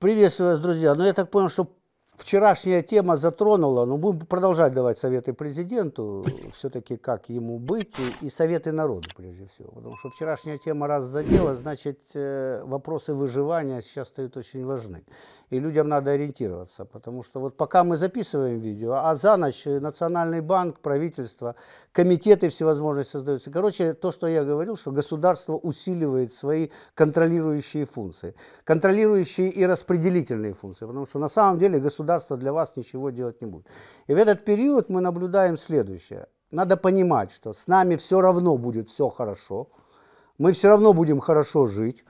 Приветствую вас, друзья. Но ну, я так понял, что вчерашняя тема затронула, но будем продолжать давать советы президенту, все-таки как ему быть, и, и советы народу прежде всего. Потому что вчерашняя тема раз задела, значит э, вопросы выживания сейчас стают очень важны. И людям надо ориентироваться, потому что вот пока мы записываем видео, а за ночь Национальный банк, правительство, комитеты всевозможные создаются. Короче, то, что я говорил, что государство усиливает свои контролирующие функции. Контролирующие и распределительные функции, потому что на самом деле государство государство для вас ничего делать не будет. И в этот период мы наблюдаем следующее. Надо понимать, что с нами все равно будет все хорошо, мы все равно будем хорошо жить,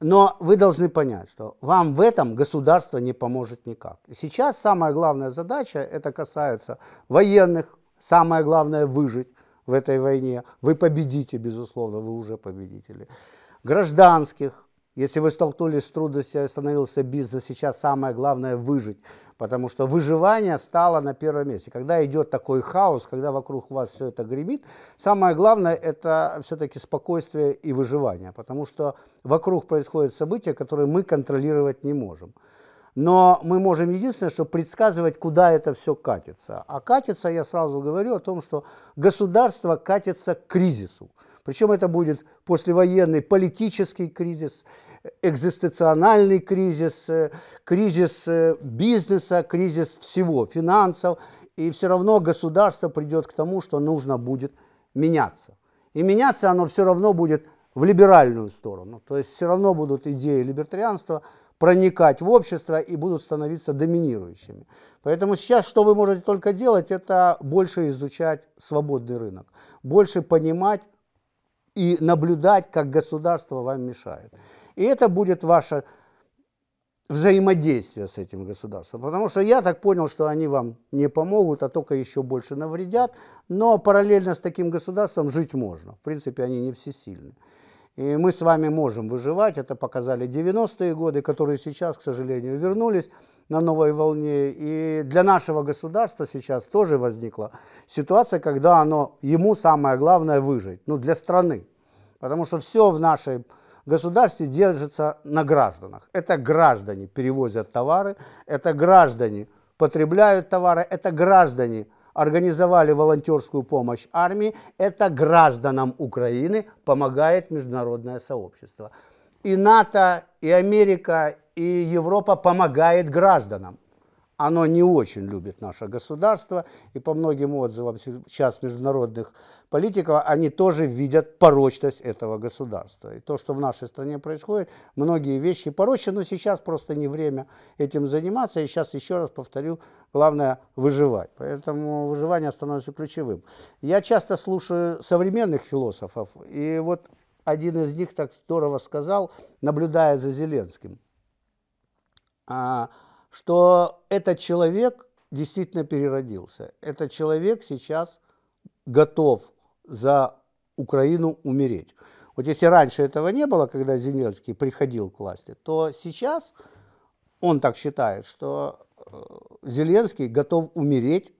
но вы должны понять, что вам в этом государство не поможет никак. И сейчас самая главная задача, это касается военных, самое главное выжить в этой войне. Вы победите, безусловно, вы уже победители. Гражданских, если вы столкнулись с трудностью, остановился бизнес, сейчас самое главное выжить. Потому что выживание стало на первом месте. Когда идет такой хаос, когда вокруг вас все это гремит, самое главное это все-таки спокойствие и выживание. Потому что вокруг происходят события, которые мы контролировать не можем. Но мы можем единственное, что предсказывать, куда это все катится. А катится, я сразу говорю о том, что государство катится к кризису. Причем это будет послевоенный политический кризис, экзистенциональный кризис, э, кризис э, бизнеса, кризис всего, финансов, и все равно государство придет к тому, что нужно будет меняться. И меняться оно все равно будет в либеральную сторону. То есть все равно будут идеи либертарианства проникать в общество и будут становиться доминирующими. Поэтому сейчас что вы можете только делать, это больше изучать свободный рынок, больше понимать и наблюдать, как государство вам мешает. И это будет ваше взаимодействие с этим государством. Потому что я так понял, что они вам не помогут, а только еще больше навредят. Но параллельно с таким государством жить можно. В принципе, они не всесильны. И мы с вами можем выживать. Это показали 90-е годы, которые сейчас, к сожалению, вернулись на новой волне. И для нашего государства сейчас тоже возникла ситуация, когда оно, ему самое главное выжить. Ну, для страны. Потому что все в нашей государстве держится на гражданах. Это граждане перевозят товары, это граждане потребляют товары, это граждане организовали волонтерскую помощь армии, это гражданам Украины помогает международное сообщество. И НАТО, и Америка, и Европа помогает гражданам оно не очень любит наше государство, и по многим отзывам сейчас международных политиков они тоже видят порочность этого государства. И то, что в нашей стране происходит, многие вещи порочны, но сейчас просто не время этим заниматься, и сейчас еще раз повторю, главное выживать. Поэтому выживание становится ключевым. Я часто слушаю современных философов, и вот один из них так здорово сказал, наблюдая за Зеленским а, – что этот человек действительно переродился. Этот человек сейчас готов за Украину умереть. Вот если раньше этого не было, когда Зеленский приходил к власти, то сейчас он так считает, что э, Зеленский готов умереть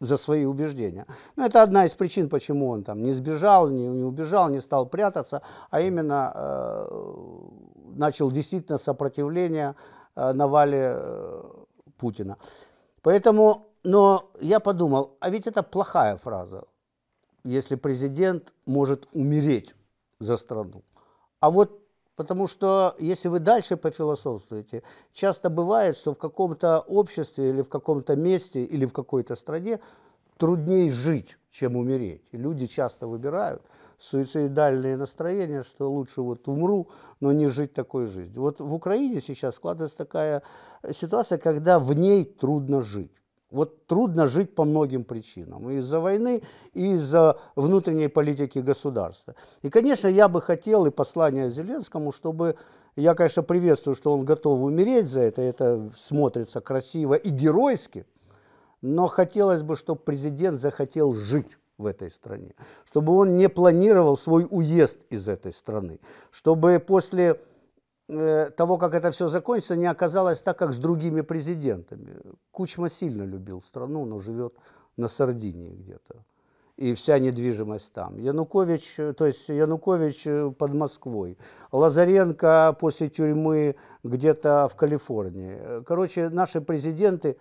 за свои убеждения. Но это одна из причин, почему он там не сбежал, не, не убежал, не стал прятаться, а именно э, начал действительно сопротивление э, Э, навали э, Путина. Поэтому, но я подумал, а ведь это плохая фраза, если президент может умереть за страну. А вот Потому что если вы дальше пофилософствуете, часто бывает, что в каком-то обществе или в каком-то месте или в какой-то стране труднее жить, чем умереть. И люди часто выбирают суицидальные настроения, что лучше вот умру, но не жить такой жизнью. Вот в Украине сейчас складывается такая ситуация, когда в ней трудно жить. Вот трудно жить по многим причинам. И из-за войны, и из-за внутренней политики государства. И, конечно, я бы хотел и послание Зеленскому, чтобы... Я, конечно, приветствую, что он готов умереть за это. Это смотрится красиво и геройски – но хотелось бы, чтобы президент захотел жить в этой стране, чтобы он не планировал свой уезд из этой страны, чтобы после э, того, как это все закончится, не оказалось так, как с другими президентами. Кучма сильно любил страну, но живет на Сардинии где-то. И вся недвижимость там. Янукович, то есть Янукович э, под Москвой. Лазаренко после тюрьмы где-то в Калифорнии. Короче, наши президенты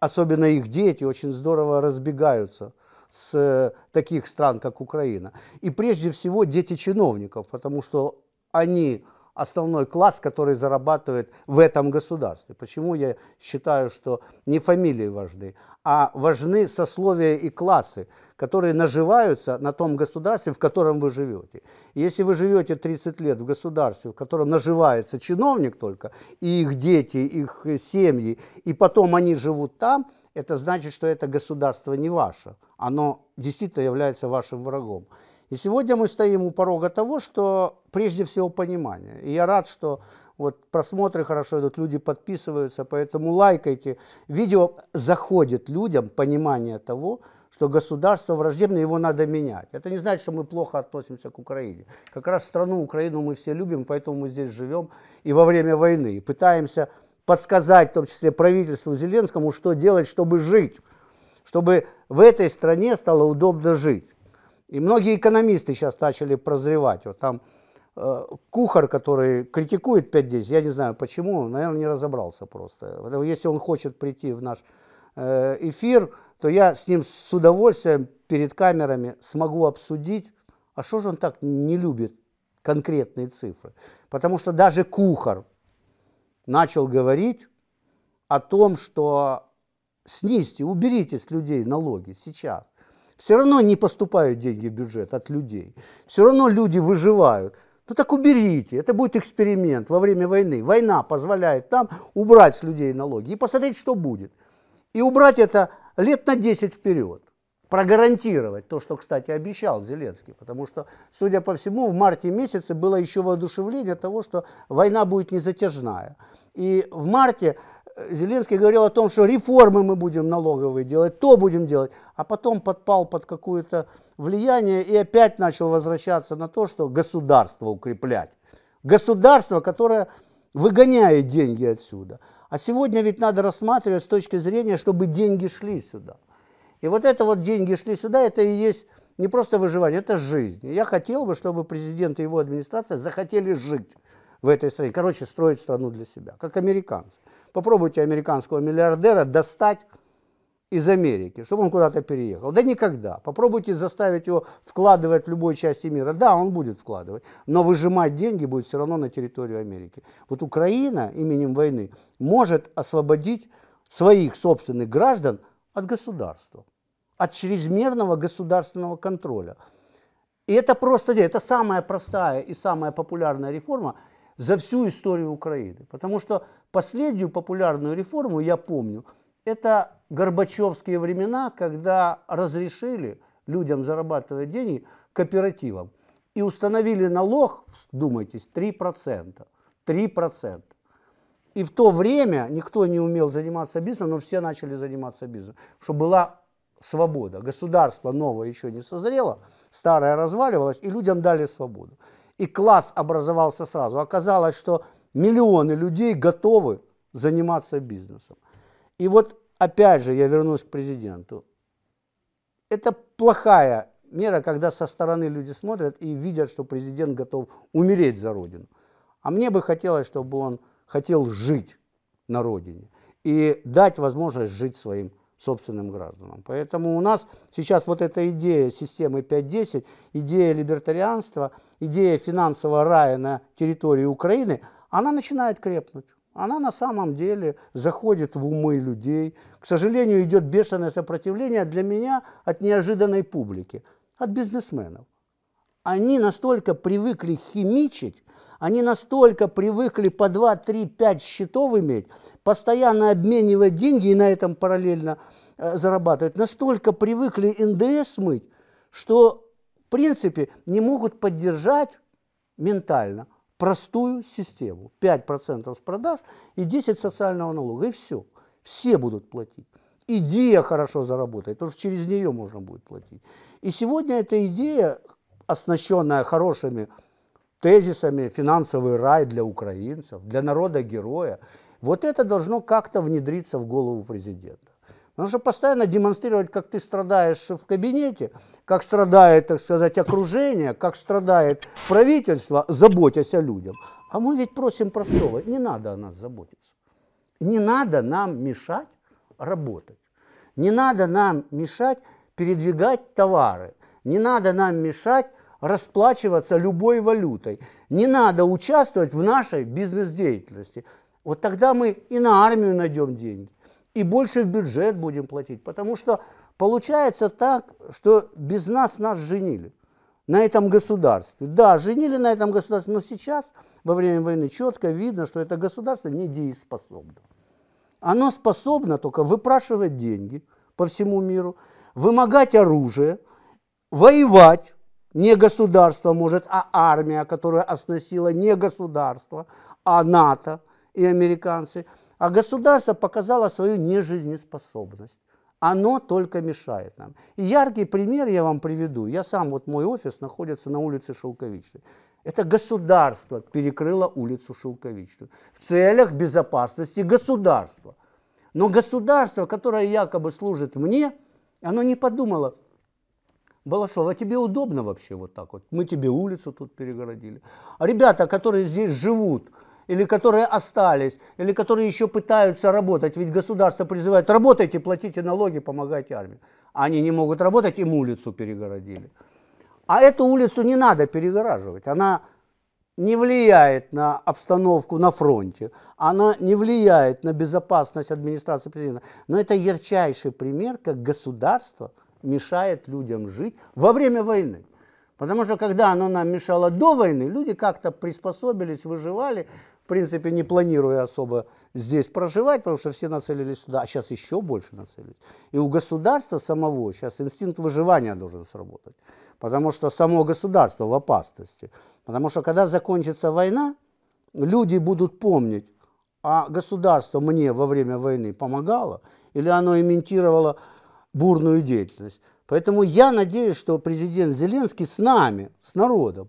особенно их дети, очень здорово разбегаются с э, таких стран, как Украина. И прежде всего дети чиновников, потому что они основной класс, который зарабатывает в этом государстве. Почему я считаю, что не фамилии важны, а важны сословия и классы, которые наживаются на том государстве, в котором вы живете. если вы живете 30 лет в государстве, в котором наживается чиновник только, и их дети, их семьи, и потом они живут там, это значит, что это государство не ваше. Оно действительно является вашим врагом. И сегодня мы стоим у порога того, что прежде всего понимание. И я рад, что вот просмотры хорошо идут, люди подписываются, поэтому лайкайте. Видео заходит людям понимание того, что государство враждебное, его надо менять. Это не значит, что мы плохо относимся к Украине. Как раз страну Украину мы все любим, поэтому мы здесь живем и во время войны. И пытаемся подсказать, в том числе правительству Зеленскому, что делать, чтобы жить, чтобы в этой стране стало удобно жить. И многие экономисты сейчас начали прозревать. Вот там э, Кухар, который критикует 5-10, я не знаю почему, наверное, не разобрался просто. Э, если он хочет прийти в наш э, эфир, то я с ним с удовольствием перед камерами смогу обсудить, а что же он так не любит конкретные цифры. Потому что даже Кухар начал говорить о том, что снизьте, уберите с людей налоги сейчас. Все равно не поступают деньги в бюджет от людей. Все равно люди выживают. Ну так уберите, это будет эксперимент во время войны. Война позволяет там убрать с людей налоги и посмотреть, что будет. И убрать это лет на 10 вперед. Прогарантировать то, что, кстати, обещал Зеленский. Потому что, судя по всему, в марте месяце было еще воодушевление того, что война будет незатяжная. И в марте Э, Зеленский говорил о том, что реформы мы будем налоговые делать, то будем делать, а потом подпал под какое-то влияние и опять начал возвращаться на то, что государство укреплять. Государство, которое выгоняет деньги отсюда. А сегодня ведь надо рассматривать с точки зрения, чтобы деньги шли сюда. И вот это вот деньги шли сюда, это и есть не просто выживание, это жизнь. я хотел бы, чтобы президент и его администрация захотели жить в этой стране. Короче, строить страну для себя, как американцы. Попробуйте американского миллиардера достать из Америки, чтобы он куда-то переехал. Да никогда. Попробуйте заставить его вкладывать в любой части мира. Да, он будет вкладывать, но выжимать деньги будет все равно на территорию Америки. Вот Украина именем войны может освободить своих собственных граждан от государства, от чрезмерного государственного контроля. И это просто, это самая простая и самая популярная реформа – за всю историю Украины. Потому что последнюю популярную реформу, я помню, это Горбачевские времена, когда разрешили людям зарабатывать деньги кооперативам и установили налог, вдумайтесь, 3%. 3%. И в то время никто не умел заниматься бизнесом, но все начали заниматься бизнесом, чтобы была свобода. Государство новое еще не созрело, старое разваливалось, и людям дали свободу и класс образовался сразу. Оказалось, что миллионы людей готовы заниматься бизнесом. И вот опять же я вернусь к президенту. Это плохая мера, когда со стороны люди смотрят и видят, что президент готов умереть за родину. А мне бы хотелось, чтобы он хотел жить на родине и дать возможность жить своим собственным гражданам. Поэтому у нас сейчас вот эта идея системы 5.10, идея либертарианства, идея финансового рая на территории Украины, она начинает крепнуть. Она на самом деле заходит в умы людей. К сожалению, идет бешеное сопротивление для меня от неожиданной публики, от бизнесменов они настолько привыкли химичить, они настолько привыкли по 2, 3, 5 счетов иметь, постоянно обменивать деньги и на этом параллельно э, зарабатывать, настолько привыкли НДС мыть, что, в принципе, не могут поддержать ментально простую систему. 5% с продаж и 10% социального налога, и все. Все будут платить. Идея хорошо заработает, потому что через нее можно будет платить. И сегодня эта идея оснащенная хорошими тезисами, финансовый рай для украинцев, для народа-героя. Вот это должно как-то внедриться в голову президента. Потому что постоянно демонстрировать, как ты страдаешь в кабинете, как страдает, так сказать, окружение, как страдает правительство, заботясь о людях. А мы ведь просим простого, не надо о нас заботиться. Не надо нам мешать работать. Не надо нам мешать передвигать товары. Не надо нам мешать расплачиваться любой валютой. Не надо участвовать в нашей бизнес-деятельности. Вот тогда мы и на армию найдем деньги, и больше в бюджет будем платить, потому что получается так, что без нас нас женили на этом государстве. Да, женили на этом государстве, но сейчас во время войны четко видно, что это государство недееспособно. Оно способно только выпрашивать деньги по всему миру, вымогать оружие, воевать, не государство может, а армия, которая оснастила не государство, а НАТО и американцы. А государство показало свою нежизнеспособность. Оно только мешает нам. И яркий пример я вам приведу. Я сам, вот мой офис находится на улице Шелковичной. Это государство перекрыло улицу Шелковичную в целях безопасности государства. Но государство, которое якобы служит мне, оно не подумало, Балашов, а тебе удобно вообще вот так вот? Мы тебе улицу тут перегородили. А ребята, которые здесь живут, или которые остались, или которые еще пытаются работать, ведь государство призывает, работайте, платите налоги, помогайте армии. Они не могут работать, им улицу перегородили. А эту улицу не надо перегораживать, она не влияет на обстановку на фронте, она не влияет на безопасность администрации президента. Но это ярчайший пример, как государство – мешает людям жить во время войны. Потому что когда оно нам мешало до войны, люди как-то приспособились, выживали, в принципе, не планируя особо здесь проживать, потому что все нацелились сюда, а сейчас еще больше нацелились. И у государства самого сейчас инстинкт выживания должен сработать, потому что само государство в опасности. Потому что когда закончится война, люди будут помнить, а государство мне во время войны помогало, или оно имитировало бурную деятельность. Поэтому я надеюсь, что президент Зеленский с нами, с народом,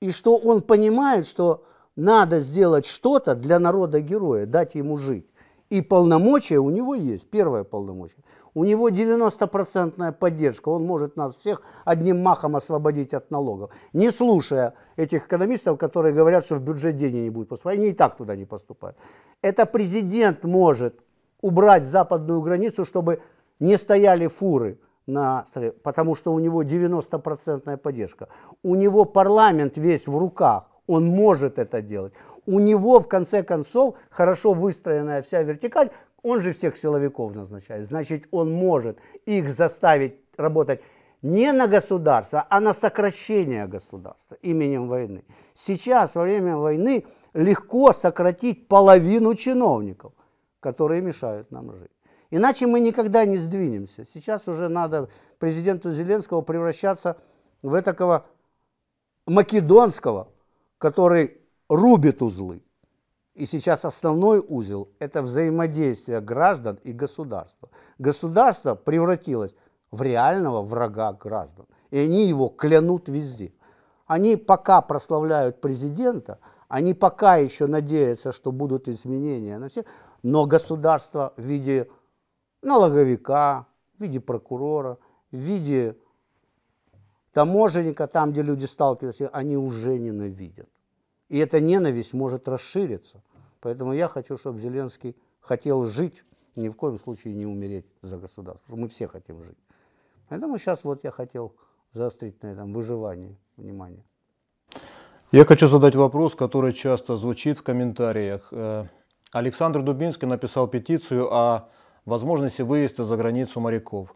и что он понимает, что надо сделать что-то для народа-героя, дать ему жить. И полномочия у него есть, первое полномочие. У него 90-процентная поддержка, он может нас всех одним махом освободить от налогов, не слушая этих экономистов, которые говорят, что в бюджет денег не будет поступать, они и так туда не поступают. Это президент может убрать западную границу, чтобы не стояли фуры, на, потому что у него 90% поддержка. У него парламент весь в руках, он может это делать. У него, в конце концов, хорошо выстроенная вся вертикаль, он же всех силовиков назначает. Значит, он может их заставить работать не на государство, а на сокращение государства именем войны. Сейчас во время войны легко сократить половину чиновников, которые мешают нам жить. Иначе мы никогда не сдвинемся. Сейчас уже надо президенту Зеленского превращаться в такого македонского, который рубит узлы. И сейчас основной узел – это взаимодействие граждан и государства. Государство превратилось в реального врага граждан. И они его клянут везде. Они пока прославляют президента, они пока еще надеются, что будут изменения на всех, но государство в виде налоговика, в виде прокурора, в виде таможенника, там, где люди сталкиваются, они уже ненавидят. И эта ненависть может расшириться. Поэтому я хочу, чтобы Зеленский хотел жить, ни в коем случае не умереть за государство. Мы все хотим жить. Поэтому сейчас вот я хотел заострить на этом выживание внимание. Я хочу задать вопрос, который часто звучит в комментариях. Э, Александр Дубинский написал петицию о возможности выезда за границу моряков.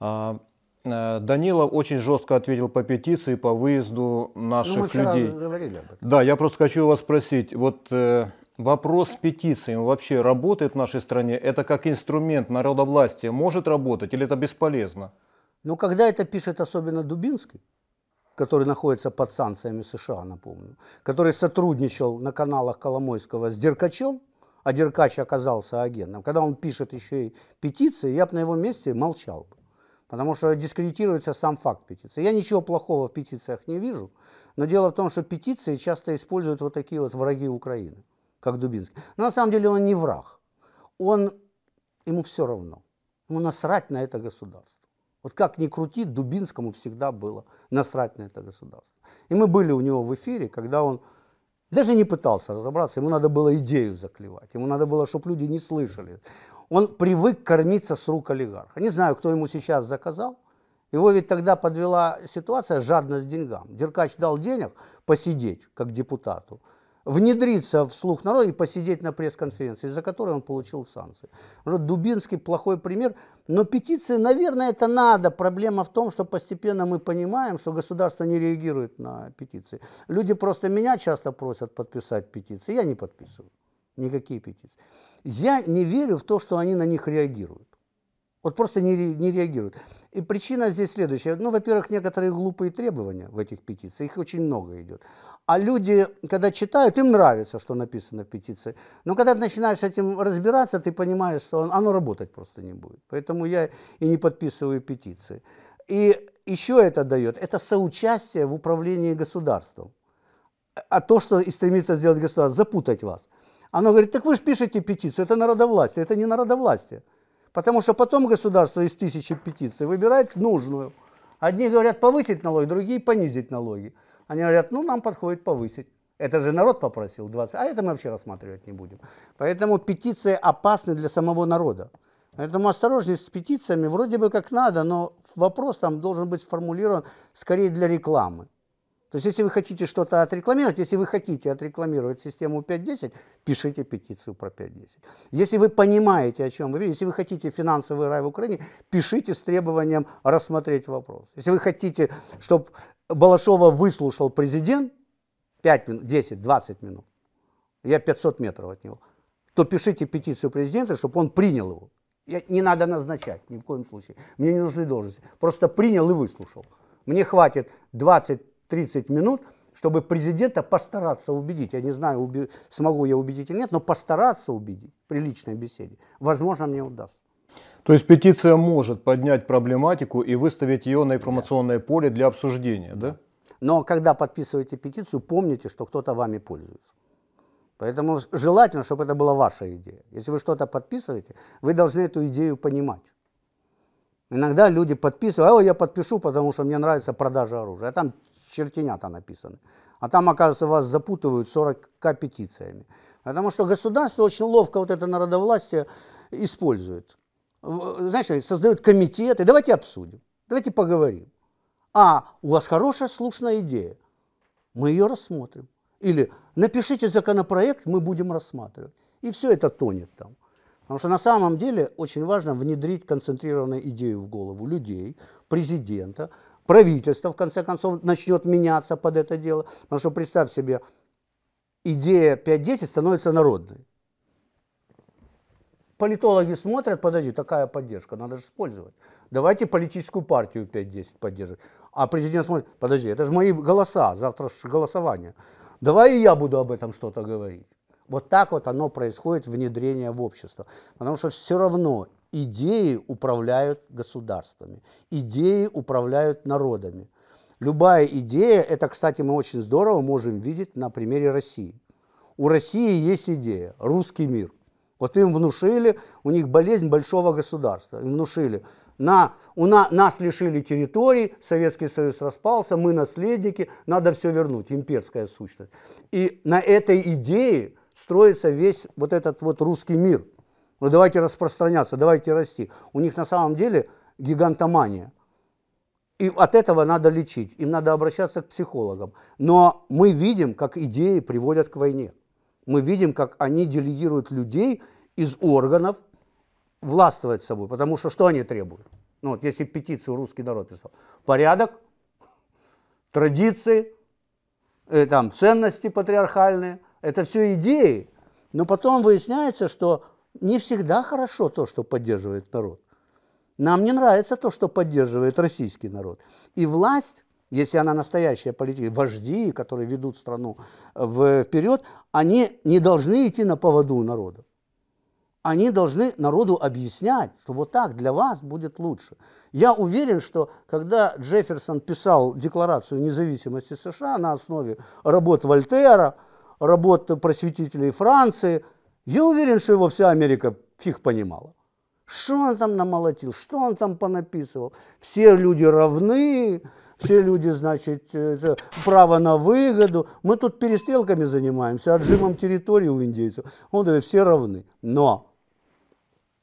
А, э, Данилов очень жестко ответил по петиции по выезду наших ну, мы вчера людей. Говорили об этом. Да, я просто хочу вас спросить, вот э, вопрос с петицией вообще работает в нашей стране? Это как инструмент народовластия может работать или это бесполезно? Ну, когда это пишет особенно Дубинский, который находится под санкциями США, напомню, который сотрудничал на каналах Коломойского с Деркачем, а Деркач оказался агентом, когда он пишет еще и петиции, я бы на его месте молчал бы. Потому что дискредитируется сам факт петиции. Я ничего плохого в петициях не вижу, но дело в том, что петиции часто используют вот такие вот враги Украины, как Дубинский. Но на самом деле он не враг. Он, ему все равно. Ему насрать на это государство. Вот как ни крути, Дубинскому всегда было насрать на это государство. И мы были у него в эфире, когда он даже не пытался разобраться, ему надо было идею заклевать, ему надо было, чтобы люди не слышали. Он привык кормиться с рук олигарха. Не знаю, кто ему сейчас заказал. Его ведь тогда подвела ситуация жадность деньгам. Деркач дал денег посидеть, как депутату – внедриться в слух народа и посидеть на пресс-конференции, из-за которой он получил санкции. Вот Дубинский плохой пример, но петиции, наверное, это надо. Проблема в том, что постепенно мы понимаем, что государство не реагирует на петиции. Люди просто меня часто просят подписать петиции, я не подписываю никакие петиции. Я не верю в то, что они на них реагируют. Вот просто не, не реагируют. И причина здесь следующая. Ну, во-первых, некоторые глупые требования в этих петициях, их очень много идет. А люди, когда читают, им нравится, что написано в петиции. Но когда ты начинаешь этим разбираться, ты понимаешь, что оно работать просто не будет. Поэтому я и не подписываю петиции. И еще это дает, это соучастие в управлении государством. А то, что и стремится сделать государство, запутать вас. Оно говорит, так вы же пишете петицию, это народовластие, это не народовластие. Потому что потом государство из тысячи петиций выбирает нужную. Одни говорят повысить налоги, другие понизить налоги. Они говорят, ну нам подходит повысить. Это же народ попросил 20, а это мы вообще рассматривать не будем. Поэтому петиции опасны для самого народа. Поэтому осторожность с петициями, вроде бы как надо, но вопрос там должен быть сформулирован скорее для рекламы. То есть, если вы хотите что-то отрекламировать, если вы хотите отрекламировать систему 5.10, пишите петицию про 5.10. Если вы понимаете, о чем вы видите, если вы хотите финансовый рай в Украине, пишите с требованием рассмотреть вопрос. Если вы хотите, чтобы Балашова выслушал президент 5 минут, 10, 20 минут, я 500 метров от него, то пишите петицию президента, чтобы он принял его. Я, не надо назначать ни в коем случае. Мне не нужны должности. Просто принял и выслушал. Мне хватит 20-30 минут, чтобы президента постараться убедить. Я не знаю, уби- смогу я убедить или нет, но постараться убедить при личной беседе. Возможно, мне удастся. То есть петиция может поднять проблематику и выставить ее на информационное поле для обсуждения, да? Но когда подписываете петицию, помните, что кто-то вами пользуется. Поэтому желательно, чтобы это была ваша идея. Если вы что-то подписываете, вы должны эту идею понимать. Иногда люди подписывают, а я подпишу, потому что мне нравится продажа оружия. А там чертенята написаны. А там, оказывается, вас запутывают 40к петициями. Потому что государство очень ловко вот это народовластие использует знаешь, э, создают комитеты, давайте обсудим, давайте поговорим. А у вас хорошая, слушная идея, мы ее рассмотрим. Или напишите законопроект, мы будем рассматривать. И все это тонет там. Потому что на самом деле очень важно внедрить концентрированную идею в голову людей, президента, правительство, в конце концов, начнет меняться под это дело. Потому что, представь себе, идея 5-10 становится народной политологи смотрят, подожди, такая поддержка, надо же использовать. Давайте политическую партию 5-10 поддерживать. А президент смотрит, подожди, это же мои голоса, завтра же голосование. Давай и я буду об этом что-то говорить. Вот так вот оно происходит, внедрение в общество. Потому что все равно идеи управляют государствами, идеи управляют народами. Любая идея, это, кстати, мы очень здорово можем видеть на примере России. У России есть идея – русский мир – вот им внушили, у них болезнь большого государства, им внушили. На, у на, нас лишили территории, Советский Союз распался, мы наследники, надо все вернуть, имперская сущность. И на этой идее строится весь вот этот вот русский мир. Ну давайте распространяться, давайте расти. У них на самом деле гигантомания. И от этого надо лечить, им надо обращаться к психологам. Но мы видим, как идеи приводят к войне мы видим, как они делегируют людей из органов властвовать собой, потому что что они требуют? Ну вот если петицию «Русский народ» писал, порядок, традиции, э, там, ценности патриархальные, это все идеи. Но потом выясняется, что не всегда хорошо то, что поддерживает народ. Нам не нравится то, что поддерживает российский народ. И власть если она настоящая политика, вожди, которые ведут страну э, вперед, они не должны идти на поводу народа. Они должны народу объяснять, что вот так для вас будет лучше. Я уверен, что когда Джефферсон писал Декларацию независимости США на основе работ Вольтера, работ просветителей Франции, я уверен, что его вся Америка фиг понимала. Что он там намолотил, что он там понаписывал. Все люди равны, все люди, значит, э, право на выгоду. Мы тут перестрелками занимаемся, отжимом территории у индейцев. Он говорит, все равны. Но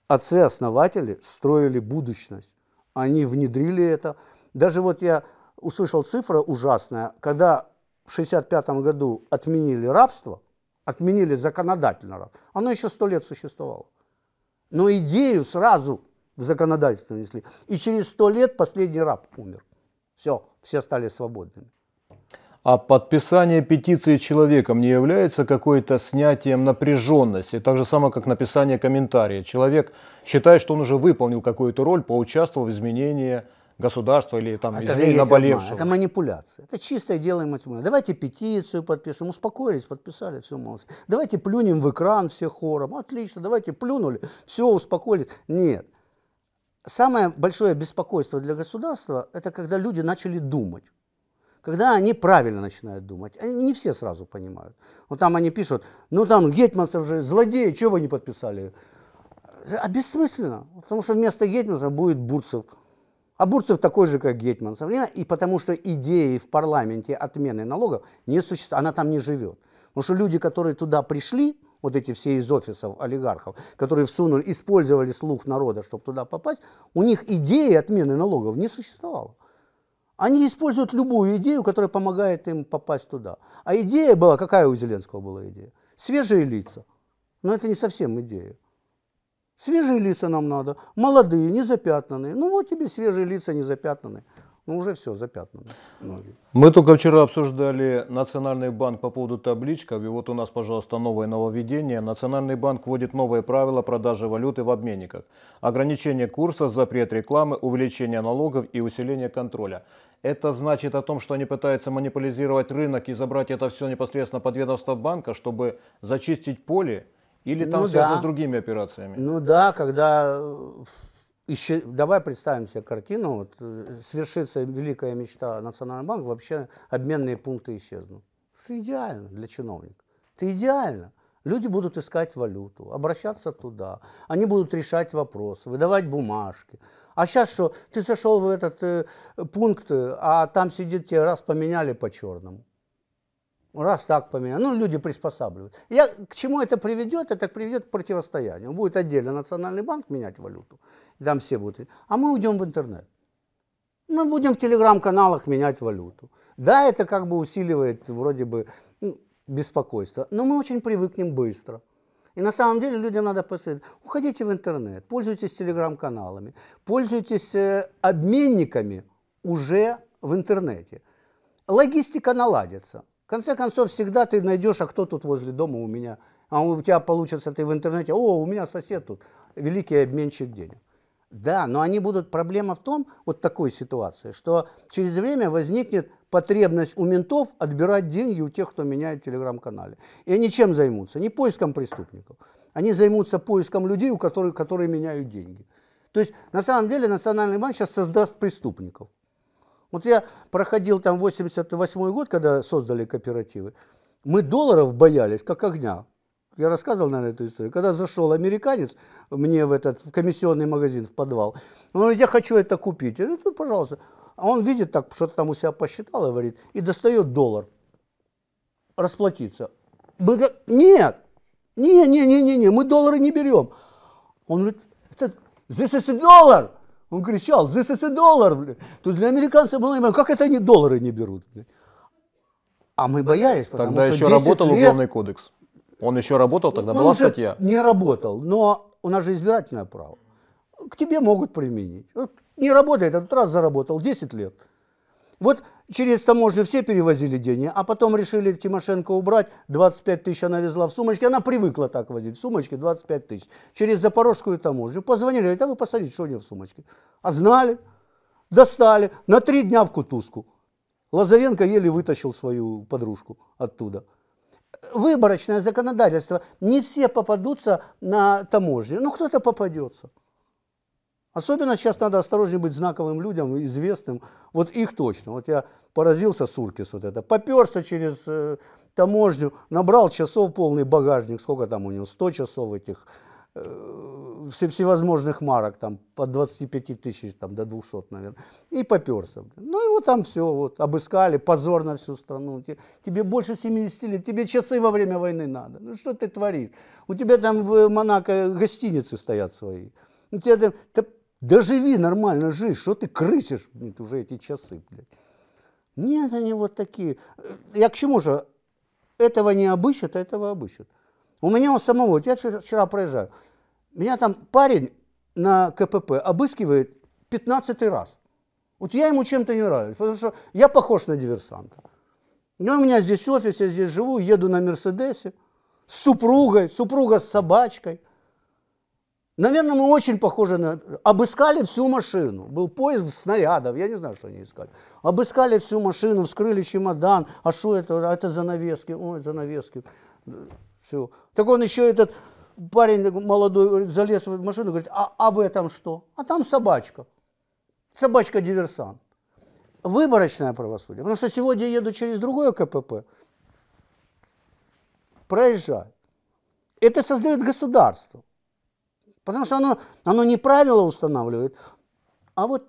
отцы-основатели строили будущность. Они внедрили это. Даже вот я услышал цифра ужасная, когда в 1965 году отменили рабство, отменили законодательно рабство, оно еще сто лет существовало. Но идею сразу в законодательство внесли. И через сто лет последний раб умер. Все, все стали свободными. А подписание петиции человеком не является какой-то снятием напряженности, так же самое, как написание комментария. Человек считает, что он уже выполнил какую-то роль, поучаствовал в изменении государства или там а это изменении наболевшего. Это манипуляция. Это чистое дело манипуляции. Давайте петицию подпишем. Успокоились, подписали, все молодцы. Давайте плюнем в экран все хором. Отлично, давайте плюнули, все, успокоились. Нет самое большое беспокойство для государства – это когда люди начали думать. Когда они правильно начинают думать, они не все сразу понимают. Вот там они пишут, ну там Гетманцев же злодеи, чего вы не подписали? А бессмысленно, потому что вместо Гетманцева будет Бурцев. А Бурцев такой же, как Гетманцев. И потому что идеи в парламенте отмены налогов не существует, она там не живет. Потому что люди, которые туда пришли, вот эти все из офисов олигархов, которые всунули, использовали слух народа, чтобы туда попасть, у них идеи отмены налогов не существовало. Они используют любую идею, которая помогает им попасть туда. А идея была, какая у Зеленского была идея? Свежие лица. Но это не совсем идея. Свежие лица нам надо, молодые, незапятнанные. Ну вот тебе свежие лица, незапятнанные. Ну, уже все, запятнано. Мы только вчера обсуждали Национальный банк по поводу табличков. И вот у нас, пожалуйста, новое нововведение. Национальный банк вводит новые правила продажи валюты в обменниках. Ограничение курса, запрет рекламы, увеличение налогов и усиление контроля. Это значит о том, что они пытаются монополизировать рынок и забрать это все непосредственно под ведомство банка, чтобы зачистить поле или там ну, связано да. с другими операциями? Ну да, когда э, еще, давай представим себе картину, вот, э, свершится великая мечта Национального банка, вообще обменные пункты исчезнут. Это идеально для чиновника. Это идеально. Люди будут искать валюту, обращаться туда. Они будут решать вопросы, выдавать бумажки. А сейчас что? Ты зашел в этот э, пункт, а там сидит тебе раз поменяли по черному раз так поменял. Ну, люди приспосабливают. Я, к чему это приведет? Это приведет к противостоянию. Будет отдельно национальный банк менять валюту, там все будут. А мы уйдем в интернет. Мы будем в телеграм-каналах менять валюту. Да, это как бы усиливает вроде бы ну, беспокойство, но мы очень привыкнем быстро. И на самом деле людям надо посоветовать. Уходите в интернет, пользуйтесь телеграм-каналами, пользуйтесь э, обменниками уже в интернете. Логистика наладится конце концов, всегда ты найдешь, а кто тут возле дома у меня. А у тебя получится ты в интернете, о, у меня сосед тут, великий обменщик денег. Да, но они будут, проблема в том, вот такой ситуации, что через время возникнет потребность у ментов отбирать деньги у тех, кто меняет телеграм-канале. И они чем займутся? Не поиском преступников. Они займутся поиском людей, у которых, которые меняют деньги. То есть на самом деле Национальный банк сейчас создаст преступников. Вот я проходил там 88 год, когда создали кооперативы. Мы долларов боялись, как огня. Я рассказывал, наверное, эту историю. Когда зашел американец мне в этот в комиссионный магазин, в подвал, он говорит, я хочу это купить. Я говорю, ну, пожалуйста. А он видит так, что-то там у себя посчитал, и говорит, и достает доллар расплатиться. Мы говорим, нет, не, не, не, не, не, мы доллары не берем. Он говорит, this is a dollar. Он кричал, this is a dollar. Блин. То есть для американцев было непонятно, как это они доллары не берут. Блин. А мы боялись, потому Тогда что еще работал лет... уголовный кодекс. Он еще работал, тогда он была уже статья. не работал, но у нас же избирательное право. К тебе могут применить. Не работает, этот раз заработал 10 лет. Вот через таможню все перевозили деньги, а потом решили Тимошенко убрать, 25 тысяч она везла в сумочке, она привыкла так возить, в сумочке 25 тысяч. Через запорожскую таможню позвонили, говорят, а вы посмотрите, что у нее в сумочке. А знали, достали, на три дня в кутузку. Лазаренко еле вытащил свою подружку оттуда. Выборочное законодательство. Не все попадутся на таможню, ну кто-то попадется. Особенно сейчас надо осторожнее быть знаковым людям, известным. Вот их точно. Вот я поразился Суркис вот это. Поперся через э, таможню, набрал часов полный багажник. Сколько там у него? 100 часов этих э, всевозможных марок, там, от 25 тысяч там, до 200, наверное, и поперся. Ну, и вот там все, вот, обыскали, позор на всю страну. Тебе больше 70 лет, тебе часы во время войны надо. Ну, что ты творишь? У тебя там в Монако гостиницы стоят свои. У тебя там, да живи нормально жизнь, что ты крысишь блин, уже эти часы, блядь. Нет, они вот такие. Э, я к чему же? Этого не обыщут, а этого обыщут. У меня у самого, вот, я вчера проезжаю, меня там парень на КПП обыскивает 15 раз. Вот я ему чем-то не нравлюсь, потому что я похож на диверсанта. Ну, у меня здесь офис, я здесь живу, еду на Мерседесе с супругой, супруга с собачкой – Наверное, мы очень похожи на... Обыскали всю машину. Был поиск снарядов, я не знаю, что они искали. Обыскали всю машину, вскрыли чемодан. А что это? А это занавески. Ой, занавески. Все. Так он еще этот парень молодой залез в машину, говорит, а, а в этом что? А там собачка. Собачка-диверсант. Выборочное правосудие. Потому что сегодня еду через другое КПП. Проезжаю. Это создает государство. Потому что оно, оно не правила устанавливает, а вот,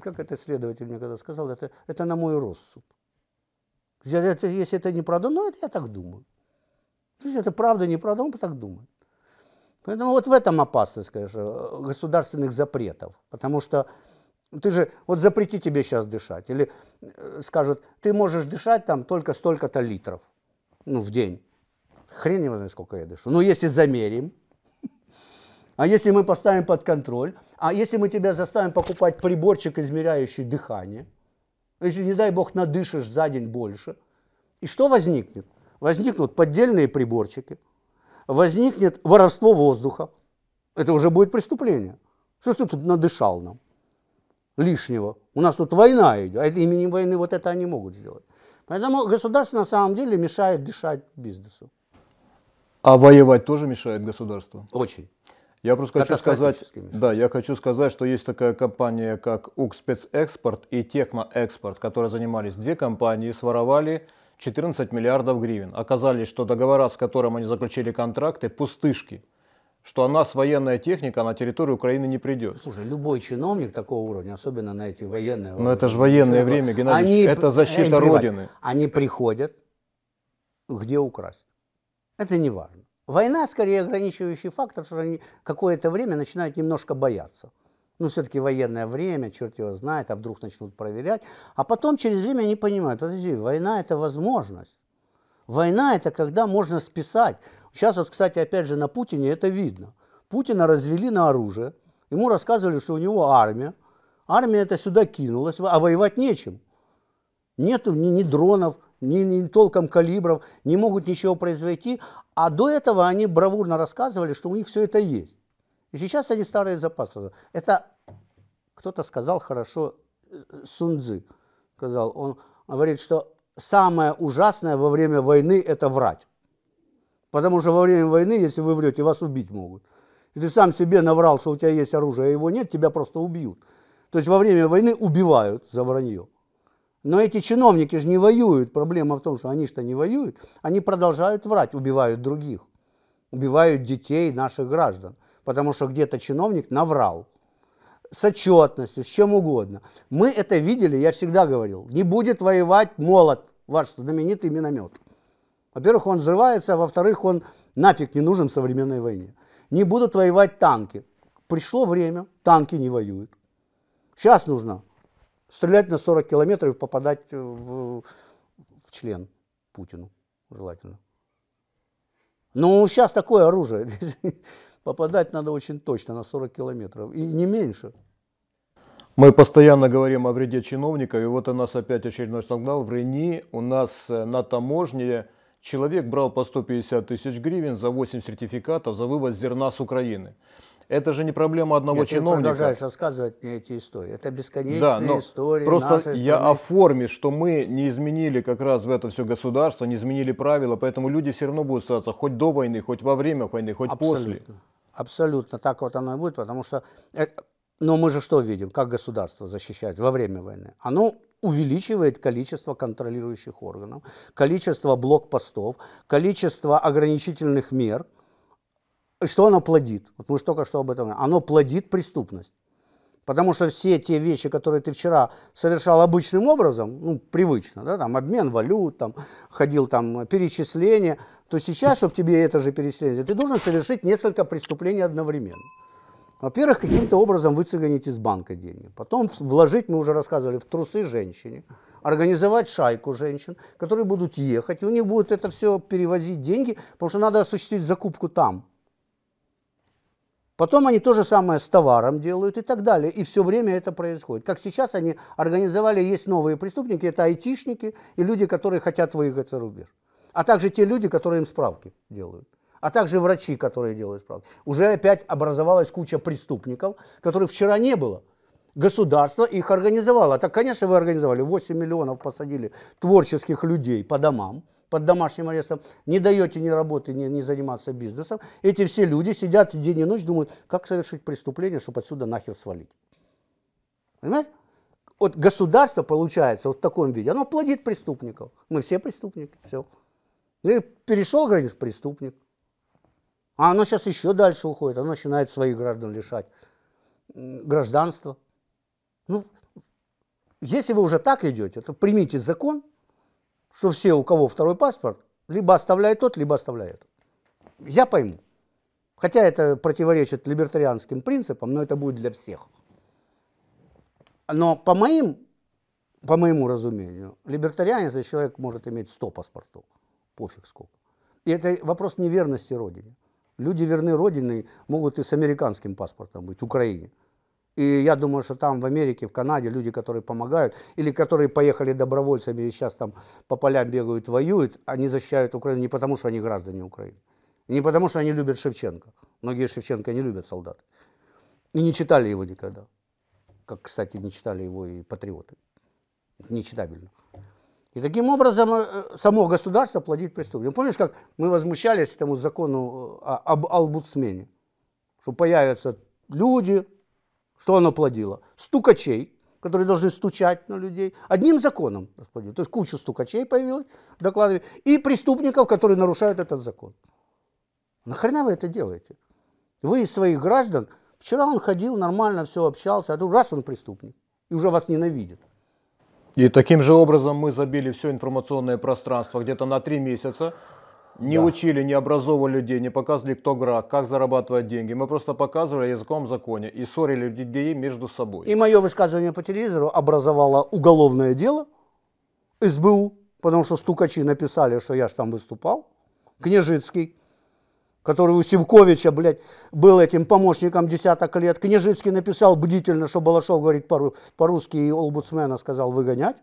как это следователь мне когда сказал, это, это на мой рассуд. Это, если это не правда, ну, это я так думаю. То есть это правда, не правда, он так думает. Поэтому вот в этом опасность, конечно, государственных запретов. Потому что ты же, вот запрети тебе сейчас дышать. Или э, скажут, ты можешь дышать там только столько-то литров ну, в день. Хрен его знает, сколько я дышу. Но если замерим, а если мы поставим под контроль, а если мы тебя заставим покупать приборчик, измеряющий дыхание, если, не дай бог, надышишь за день больше, и что возникнет? Возникнут поддельные приборчики, возникнет воровство воздуха. Это уже будет преступление. Что ты тут надышал нам лишнего? У нас тут война идет, а именем войны вот это они могут сделать. Поэтому государство на самом деле мешает дышать бизнесу. А воевать тоже мешает государству? Очень. Я просто хочу сказать, да, я хочу сказать, что есть такая компания, как Укспецэкспорт и Техноэкспорт, которые занимались две компании, своровали 14 миллиардов гривен. Оказалось, что договора, с которым они заключили контракты, пустышки что она с военная техника на территорию Украины не придет. Слушай, любой чиновник такого уровня, особенно на эти военные... Но ну, это же военное время, Геннадий, они, это защита Родины. Они приходят, где украсть. Это не важно. Война скорее ограничивающий фактор, что они какое-то время начинают немножко бояться. Ну, все-таки военное время, черт его знает, а вдруг начнут проверять. А потом через время они понимают, подожди, война – это возможность. Война – это когда можно списать. Сейчас вот, кстати, опять же, на Путине это видно. Путина развели на оружие. Ему рассказывали, что у него армия. Армия это сюда кинулась, а воевать нечем. Нету ни, ни дронов, ни, ни толком калибров, не могут ничего произвести. А до этого они бравурно рассказывали, что у них все это есть. И сейчас они старые запасы. Это кто-то сказал хорошо э, Сунзы. Сказал, он говорит, что самое ужасное во время войны – это врать. Потому что во время войны, если вы врете, вас убить могут. И ты сам себе наврал, что у тебя есть оружие, а его нет, тебя просто убьют. То есть во время войны убивают за вранье. Но эти чиновники же не воюют. Проблема в том, что они что не воюют, они продолжают врать, убивают других, убивают детей наших граждан, потому что где-то чиновник наврал с отчетностью, с чем угодно. Мы это видели, я всегда говорил, не будет воевать молот, ваш знаменитый миномет. Во-первых, он взрывается, а во-вторых, он нафиг не нужен в современной войне. Не будут воевать танки. Пришло время, танки не воюют. Сейчас нужно стрелять на 40 километров и попадать в, в член Путину желательно. Ну, сейчас такое оружие. Попадать надо очень точно на 40 километров, и не меньше. Мы постоянно говорим о вреде чиновника, и вот у нас опять очередной скандал. В Рени у нас э, на таможне человек брал по 150 тысяч гривен за 8 сертификатов за вывоз зерна с Украины. Это же не проблема одного Нет, чиновника. Ты продолжаешь рассказывать мне эти истории. Это бесконечные да, но истории. Просто я о форме, что мы не изменили как раз в это все государство, не изменили правила, поэтому люди все равно будут остаться хоть до войны, хоть во время войны, хоть Абсолютно. после. Абсолютно так вот оно и будет, потому что э, но мы же что видим, как государство защищает во время войны? Оно увеличивает количество контролирующих органов, количество блокпостов, количество ограничительных мер – что оно плодит? Вот мы же только что об этом говорили. Оно плодит преступность. Потому что все те вещи, которые ты вчера совершал обычным образом, ну, привычно, да, там, обмен валют, там, ходил, там, перечисление, то сейчас, чтобы тебе это же перечисление, ты должен совершить несколько преступлений одновременно. Во-первых, каким-то образом выцеганить из банка деньги. Потом вложить, мы уже рассказывали, в трусы женщине. Организовать шайку женщин, которые будут ехать, и у них будет это все перевозить деньги, потому что надо осуществить закупку там, Потом они то же самое с товаром делают и так далее. И все время это происходит. Как сейчас они организовали, есть новые преступники, это айтишники и люди, которые хотят выехать за рубеж. А также те люди, которые им справки делают. А также врачи, которые делают справки. Уже опять образовалась куча преступников, которых вчера не было. Государство их организовало. Так, конечно, вы организовали. 8 миллионов посадили творческих людей по домам под домашним арестом, не даете ни работы, ни, ни заниматься бизнесом. Эти все люди сидят день и ночь, думают, как совершить преступление, чтобы отсюда нахер свалить. Понимаешь? Вот государство, получается, вот в таком виде, оно плодит преступников. Мы все преступники, все. Ну и перешел границу преступник. А оно сейчас еще дальше уходит, оно начинает своих граждан лишать гражданства. Ну, если вы уже так идете, то примите закон – что все, у кого второй паспорт, либо оставляет тот, либо оставляет. Я пойму. Хотя это противоречит либертарианским принципам, но это будет для всех. Но по, моим, по моему разумению, либертарианец, если человек может иметь 100 паспортов, пофиг сколько. И это вопрос неверности Родине. Люди верны Родине могут и с американским паспортом быть, в Украине. И я думаю, что там в Америке, в Канаде люди, которые помогают, или которые поехали добровольцами и сейчас там по полям бегают, воюют, они защищают Украину не потому, что они граждане Украины. Не потому, что они любят Шевченко. Многие Шевченко не любят солдат. И не читали его никогда. Как, кстати, не читали его и патриоты. Нечитабельно. И таким образом э, само государство плодит преступление. Ну, помнишь, как мы возмущались этому закону э, об албудсмене? Что появятся люди, что оно плодило? Стукачей, которые должны стучать на людей. Одним законом расплодило. То есть куча стукачей появилась, докладе и преступников, которые нарушают этот закон. Нахрена вы это делаете? Вы из своих граждан, вчера он ходил, нормально все общался, а тут раз он преступник, и уже вас ненавидит. И таким же образом мы забили все информационное пространство где-то на три месяца, не да. учили, не образовывали людей, не показывали, кто грак, как зарабатывать деньги. Мы просто показывали языком законе и ссорили людей между собой. И мое высказывание по телевизору образовало уголовное дело СБУ, потому что стукачи написали, что я же там выступал. Княжицкий, который у Сивковича, блядь, был этим помощником десяток лет. Княжицкий написал бдительно, что Балашов говорит по-русски, и Олбутсмена сказал выгонять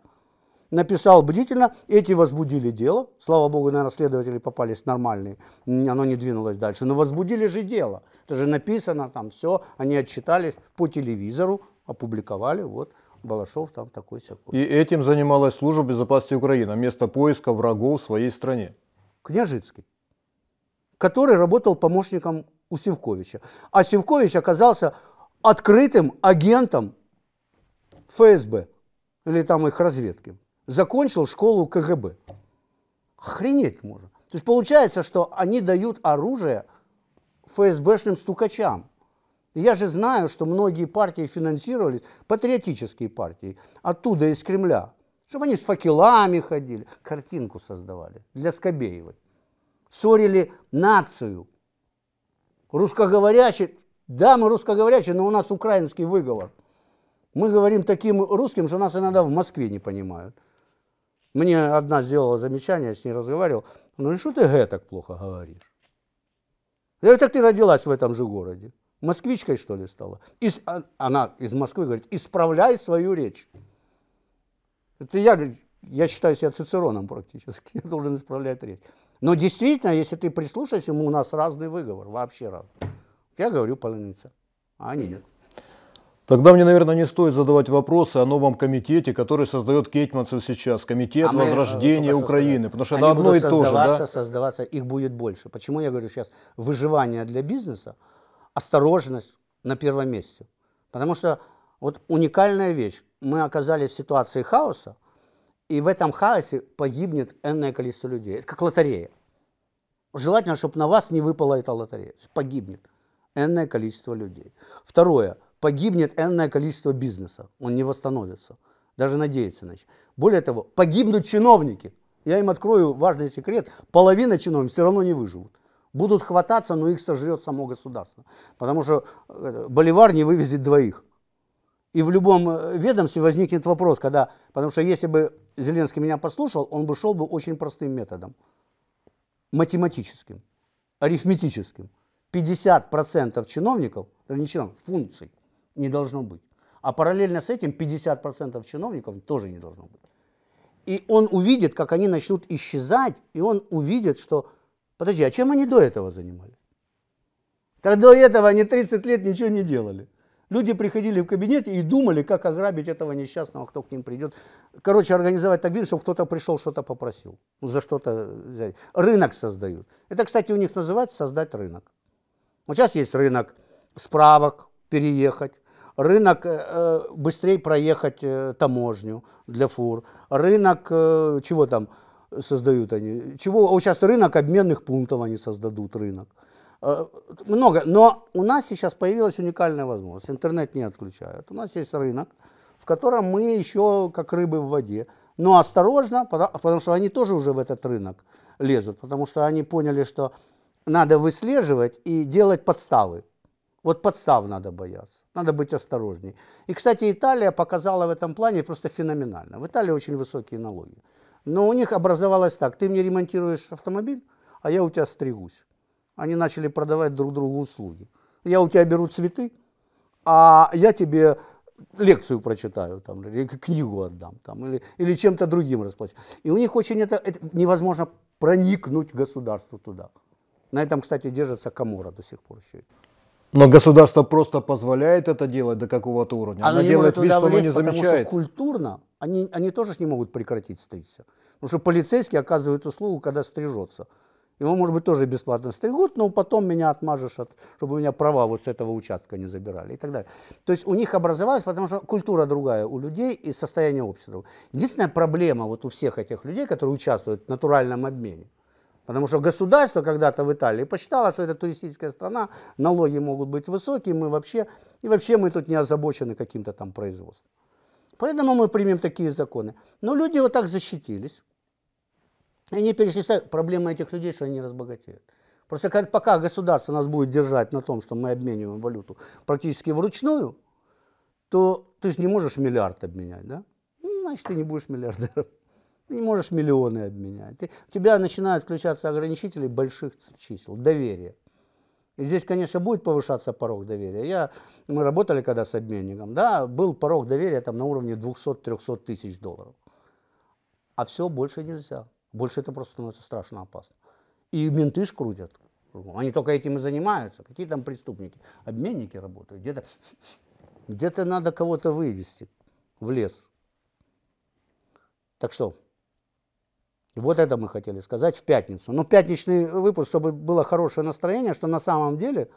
написал бдительно, эти возбудили дело. Слава богу, наверное, следователи попались нормальные, оно не двинулось дальше. Но возбудили же дело, это же написано там все, они отчитались по телевизору, опубликовали, вот Балашов там такой всякой. И этим занималась служба безопасности Украины, место поиска врагов в своей стране. Княжицкий, который работал помощником у Севковича. А Севкович оказался открытым агентом ФСБ или там их разведки закончил школу КГБ. Охренеть можно. То есть получается, что они дают оружие ФСБшным стукачам. Я же знаю, что многие партии финансировались, патриотические партии, оттуда, из Кремля. Чтобы они с факелами ходили, картинку создавали для Скобеевой. Ссорили нацию. Русскоговорящие, да, мы русскоговорящие, но у нас украинский выговор. Мы говорим таким русским, что нас иногда в Москве не понимают. Мне одна сделала замечание, я с ней разговаривал. Ну и что ты Г так плохо говоришь? Я говорю, так ты родилась в этом же городе. Москвичкой, что ли, стала? И а, она из Москвы говорит, исправляй свою речь. Это я, я считаю себя цицероном практически, я должен исправлять речь. Но действительно, если ты прислушаешься, у нас разный выговор, вообще разный. Я говорю половинца, а они нет. Тогда мне, наверное, не стоит задавать вопросы о новом комитете, который создает Кетьманцев сейчас, комитет а э, возрождения Украины, потому что Они это одно будут и то же. Да? Создаваться, их будет больше. Почему я говорю сейчас выживание для бизнеса, осторожность на первом месте? Потому что вот уникальная вещь. Мы оказались в ситуации хаоса, и в этом хаосе погибнет энное количество людей. Это как лотерея. Желательно, чтобы на вас не выпала эта лотерея. Погибнет энное количество людей. Второе – погибнет энное количество бизнеса, он не восстановится, даже надеяться иначе. Более того, погибнут чиновники. Я им открою важный секрет, половина чиновников все равно не выживут. Будут хвататься, но их сожрет само государство, потому что э, боливар не вывезет двоих. И в любом э, ведомстве возникнет вопрос, когда, потому что если бы Зеленский меня послушал, он бы шел бы очень простым методом, математическим, арифметическим. 50% чиновников, не чиновников, функций – не должно быть. А параллельно с этим 50% чиновников тоже не должно быть. И он увидит, как они начнут исчезать, и он увидит, что, подожди, а чем они до этого занимались? Так до этого они 30 лет ничего не делали. Люди приходили в кабинет и думали, как ограбить этого несчастного, кто к ним придет. Короче, организовать так бизнес, чтобы кто-то пришел, что-то попросил. Ну, за что-то взять. Рынок создают. Это, кстати, у них называется создать рынок. Вот сейчас есть рынок справок, переехать, рынок э, э, быстрее проехать э, таможню для фур, рынок чего там создают они, чего о, сейчас рынок обменных пунктов они создадут рынок. Много, но у нас сейчас появилась уникальная возможность, интернет не отключают. У нас есть рынок, в котором мы еще как рыбы в воде, но осторожно, потому, потому что они тоже уже в этот рынок лезут, потому что они поняли, что надо выслеживать и делать подставы. Вот подстав надо бояться, надо быть осторожнее. И, кстати, Италия показала в этом плане просто феноменально. В Италии очень высокие налоги. Но у них образовалось так, ты мне ремонтируешь автомобиль, а я у тебя стригусь. Они начали продавать друг другу услуги. Я у тебя беру цветы, а я тебе лекцию прочитаю, там, или книгу отдам, там, или, или чем-то другим расплачу. И у них очень это, это невозможно проникнуть государству туда. На этом, кстати, держится Камора до сих пор еще. Но государство просто позволяет это делать до какого-то уровня. Она Оно делает вид, что оно не потому Что культурно они, они тоже не могут прекратить стричься. Потому что полицейский оказывает услугу, когда стрижется. Его, может быть, тоже бесплатно стригут, но потом меня отмажешь, от, чтобы у меня права вот с этого участка не забирали и так далее. То есть у них образовалась, потому что культура другая у людей и состояние общества. Единственная проблема вот у всех этих людей, которые участвуют в натуральном обмене, Потому что государство когда-то в Италии посчитало, что это туристическая страна, налоги могут быть высокие, мы вообще, и вообще мы тут не озабочены каким-то там производством. Поэтому мы примем такие законы. Но люди вот так защитились. Они перешли. Проблема этих людей, что они разбогатеют. Просто как, пока государство нас будет держать на том, что мы обмениваем валюту практически вручную, то ты же не можешь миллиард обменять, да? Ну, значит, ты не будешь миллиардером не можешь миллионы обменять. Ты, у тебя начинают включаться ограничители больших чисел, доверия. И здесь, конечно, будет повышаться порог доверия. Я, мы работали когда с обменником, да, был порог доверия там на уровне 200-300 тысяч долларов. А все, больше нельзя. Больше это просто становится страшно опасно. И менты ж крутят. Они только этим и занимаются. Какие там преступники? Обменники работают. Где-то где надо кого-то вывести в лес. Так что, вот это мы хотели сказать в пятницу. Но пятничный выпуск, чтобы было хорошее настроение, что на самом деле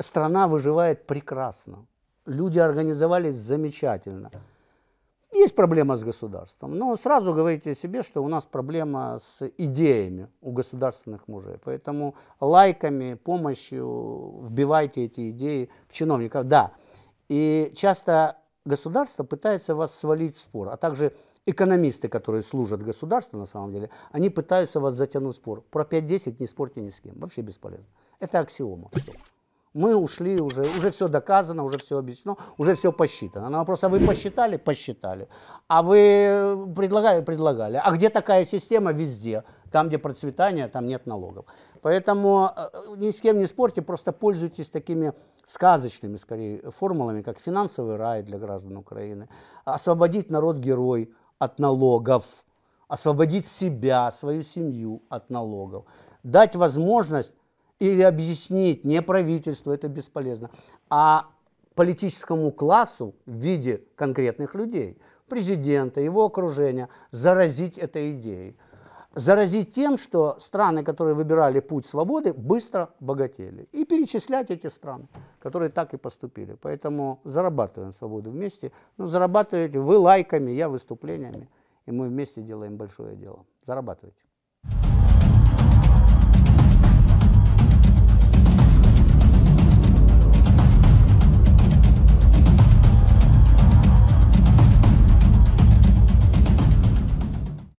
страна выживает прекрасно. Люди организовались замечательно. Есть проблема с государством, но сразу говорите себе, что у нас проблема с идеями у государственных мужей. Поэтому лайками, помощью вбивайте эти идеи в чиновников. Да, и часто государство пытается вас свалить в спор, а также экономисты, которые служат государству на самом деле, они пытаются вас затянуть в спор. Про 5-10 не спорьте ни с кем, вообще бесполезно. Это аксиома. Мы ушли уже, уже все доказано, уже все объяснено, уже все посчитано. На вопрос, а вы посчитали? Посчитали. А вы предлагали? Предлагали. А где такая система? Везде. Там, где процветание, там нет налогов. Поэтому э, ни с кем не спорьте, просто пользуйтесь такими сказочными, скорее, формулами, как финансовый рай для граждан Украины, освободить народ герой, от налогов, освободить себя, свою семью от налогов, дать возможность или объяснить не правительству, это бесполезно, а политическому классу в виде конкретных людей, президента, его окружения, заразить этой идеей – заразить тем, что страны, которые выбирали путь свободы, быстро богатели. И перечислять эти страны, которые так и поступили. Поэтому зарабатываем свободу вместе. Ну, зарабатываете вы лайками, я выступлениями. И мы вместе делаем большое дело. Зарабатывайте.